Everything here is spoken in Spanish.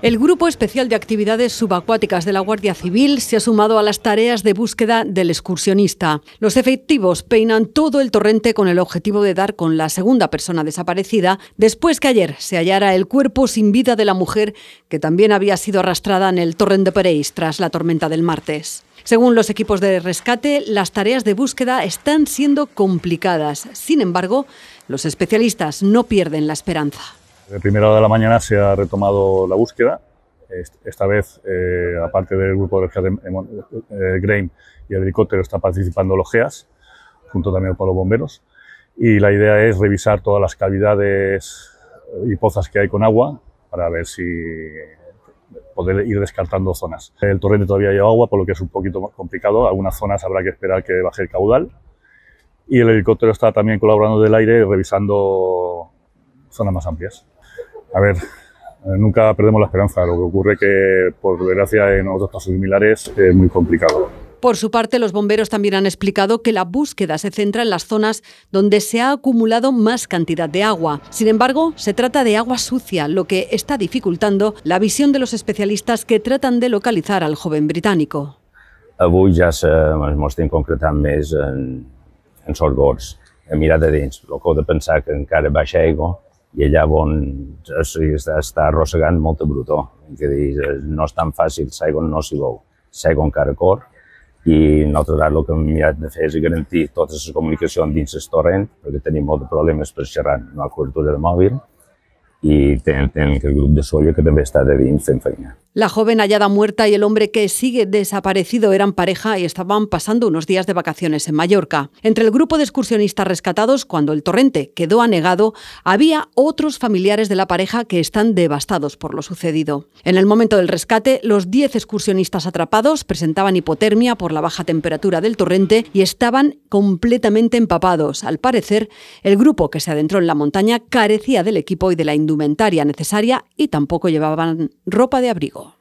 El Grupo Especial de Actividades Subacuáticas de la Guardia Civil se ha sumado a las tareas de búsqueda del excursionista. Los efectivos peinan todo el torrente con el objetivo de dar con la segunda persona desaparecida después que ayer se hallara el cuerpo sin vida de la mujer que también había sido arrastrada en el torrente de Pereis tras la tormenta del martes. Según los equipos de rescate, las tareas de búsqueda están siendo complicadas. Sin embargo, los especialistas no pierden la esperanza. De primera hora de la mañana se ha retomado la búsqueda. Esta vez, eh, aparte del grupo de rescate eh, Grain y el helicóptero, está participando los GEAS, junto también con los bomberos. Y la idea es revisar todas las cavidades eh, y pozas que hay con agua para ver si poder ir descartando zonas. El torrente todavía lleva agua, por lo que es un poquito más complicado. Algunas zonas habrá que esperar que baje el caudal. Y el helicóptero está también colaborando del aire, revisando zonas más amplias a ver, eh, nunca perdemos la esperanza. Lo que ocurre que, por desgracia, en otros casos similares es muy complicado. Por su parte, los bomberos también han explicado que la búsqueda se centra en las zonas donde se ha acumulado más cantidad de agua. Sin embargo, se trata de agua sucia, lo que está dificultando la visión de los especialistas que tratan de localizar al joven británico. Avui ja es en, en sorgots, en el que de pensar que encara baixa i allà es, està arrossegant molta brutó. Que dir, no és tan fàcil, segon no s'hi veu, segon cor, i nosaltres ara el que hem mirat de fer és garantir totes les comunicacions dins el torrent, perquè tenim molts problemes per xerrar, no ha cobertura de mòbil, y el grupo de sueño que debe estar de La joven hallada muerta y el hombre que sigue desaparecido eran pareja y estaban pasando unos días de vacaciones en Mallorca. Entre el grupo de excursionistas rescatados, cuando el torrente quedó anegado, había otros familiares de la pareja que están devastados por lo sucedido. En el momento del rescate, los 10 excursionistas atrapados presentaban hipotermia por la baja temperatura del torrente y estaban completamente empapados. Al parecer, el grupo que se adentró en la montaña carecía del equipo y de la industria indumentaria necesaria y tampoco llevaban ropa de abrigo.